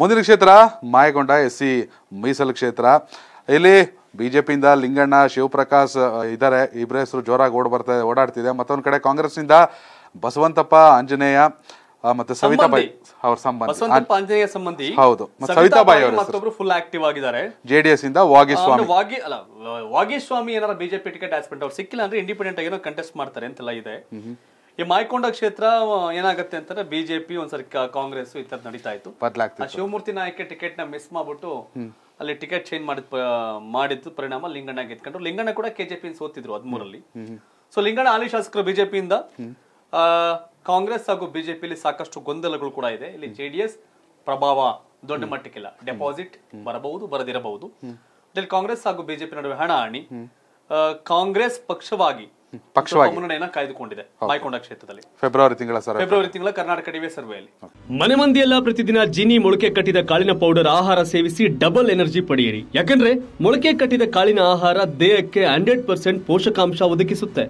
ಮುಂದಿನ ಕ್ಷೇತ್ರ Mayakonda S C ಮೀಸಲು ಕ್ಷೇತ್ರ ಇಲ್ಲಿ ಬಿಜೆಪಿಯಿಂದ ಲಿಂಗಣ್ಣ ಶಿವಪ್ರಕಾಶ್ ಇದ್ದಾರೆ ಇಬ್ಬರ ಹೆಸರು ಜೋರಾಗಿ ಓಡ್ ಬರ್ತಾ ಓಡಾಡ್ತಿದೆ ಮತ್ತೊಂದು ಕಡೆ ಕಾಂಗ್ರೆಸ್ನಿಂದ ಬಸವಂತಪ್ಪ ಆಂಜನೇಯ ಮತ್ತೆ ಸವಿತಾಬಾಯಿ ಅವ್ರ ಸಂಬಂಧ ಸಂಬಂಧಿ ಹೌದು ಸವಿತಾಬಾಯಿ ಅವರು ಫುಲ್ ಆಕ್ಟಿವ್ ಆಗಿದ್ದಾರೆ ಜೆಡಿಎಸ್ ಇಂದ ವಾಗಿಸ್ವಾಮಿ ವಾಗಿ ಅಲ್ಲ ಏನಾರ ಬಿಜೆಪಿ ಟಿಕೆಟ್ ಅವ್ರು ಸಿಕ್ಕಿಲ್ಲ ಅಂದ್ರೆ ಇಂಡಿಪೆಂಡೆಂಟ್ ಆಗಿರೋ ಕಂಟೆಸ್ಟ್ ಮಾಡ್ತಾರೆ ಅಂತೆಲ್ಲ ಇದೆ ಈ ಮಾಯ್ಕೊಂಡ ಕ್ಷೇತ್ರ ಏನಾಗುತ್ತೆ ಅಂತಂದ್ರೆ ಬಿಜೆಪಿ ಒಂದ್ಸರಿ ಕಾಂಗ್ರೆಸ್ ಈ ತರದ್ ನಡೀತಾ ಇತ್ತು ಶಿವಮೂರ್ತಿ ನಾಯಕ ಟಿಕೆಟ್ ನ ಮಿಸ್ ಮಾಡ್ಬಿಟ್ಟು ಅಲ್ಲಿ ಟಿಕೆಟ್ ಚೇಂಜ್ ಮಾಡಿದ್ ಮಾಡಿದ್ದು ಪರಿಣಾಮ ಲಿಂಗಣ್ಣ ಗೆದ್ಕೊಂಡ್ರು ಲಿಂಗಣ್ಣ ಕೂಡ ಕೆಜೆಪಿ ಸೋತಿದ್ರು ಹದ್ಮೂರಲ್ಲಿ ಸೊ ಲಿಂಗಣ್ಣ ಹಾಲಿ ಶಾಸಕರು ಬಿಜೆಪಿಯಿಂದ ಕಾಂಗ್ರೆಸ್ ಹಾಗೂ ಬಿಜೆಪಿಲಿ ಸಾಕಷ್ಟು ಗೊಂದಲಗಳು ಕೂಡ ಇದೆ ಇಲ್ಲಿ ಜೆಡಿಎಸ್ ಪ್ರಭಾವ ದೊಡ್ಡ ಮಟ್ಟಕ್ಕಿಲ್ಲ ಡೆಪಾಸಿಟ್ ಬರಬಹುದು ಬರದಿರಬಹುದು ಕಾಂಗ್ರೆಸ್ ಹಾಗೂ ಬಿಜೆಪಿ ನಡುವೆ ಹಣ ಹಣಿ ಕಾಂಗ್ರೆಸ್ ಪಕ್ಷವಾಗಿ ಪಕ್ಷವಾಗಿ ಕಾಯ್ದುಕೊಂಡಿದೆ ಕ್ಷೇತ್ರದಲ್ಲಿ ಫೆಬ್ರವರಿ ತಿಂಗಳ ಸರ್ವೆ ಫೆಬ್ರವರಿ ತಿಂಗಳ ಕರ್ನಾಟಕ ಟಿವಿ ಸರ್ವೆಯಲ್ಲಿ ಮನೆ ಮಂದಿಯೆಲ್ಲ ಪ್ರತಿದಿನ ಜೀನಿ ಮೊಳಕೆ ಕಟ್ಟಿದ ಕಾಳಿನ ಪೌಡರ್ ಆಹಾರ ಸೇವಿಸಿ ಡಬಲ್ ಎನರ್ಜಿ ಪಡೆಯಿರಿ ಯಾಕಂದ್ರೆ ಮೊಳಕೆ ಕಟ್ಟಿದ ಕಾಳಿನ ಆಹಾರ ದೇಹಕ್ಕೆ ಹಂಡ್ರೆಡ್ ಪರ್ಸೆಂಟ್ ಪೋಷಕಾಂಶ ಒದಗಿಸುತ್ತೆ